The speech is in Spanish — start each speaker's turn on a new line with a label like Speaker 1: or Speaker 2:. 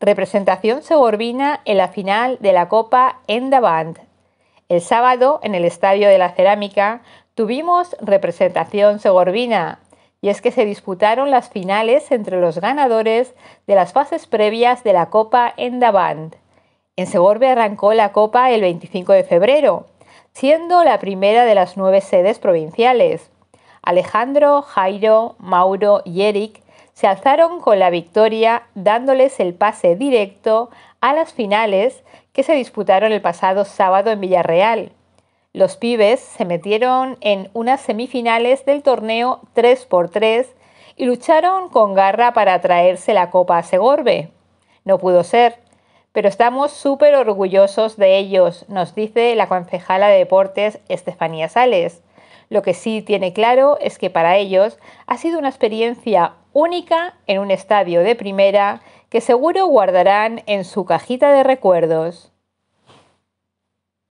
Speaker 1: representación segorbina en la final de la Copa Endavant. El sábado, en el Estadio de la Cerámica, tuvimos representación segorbina y es que se disputaron las finales entre los ganadores de las fases previas de la Copa Endavant. En Segorbe arrancó la Copa el 25 de febrero, siendo la primera de las nueve sedes provinciales. Alejandro, Jairo, Mauro y Eric se alzaron con la victoria dándoles el pase directo a las finales que se disputaron el pasado sábado en Villarreal. Los pibes se metieron en unas semifinales del torneo 3x3 y lucharon con garra para traerse la Copa Segorbe. No pudo ser, pero estamos súper orgullosos de ellos, nos dice la concejala de deportes Estefanía Sales. Lo que sí tiene claro es que para ellos ha sido una experiencia única en un estadio de primera que seguro guardarán en su cajita de recuerdos.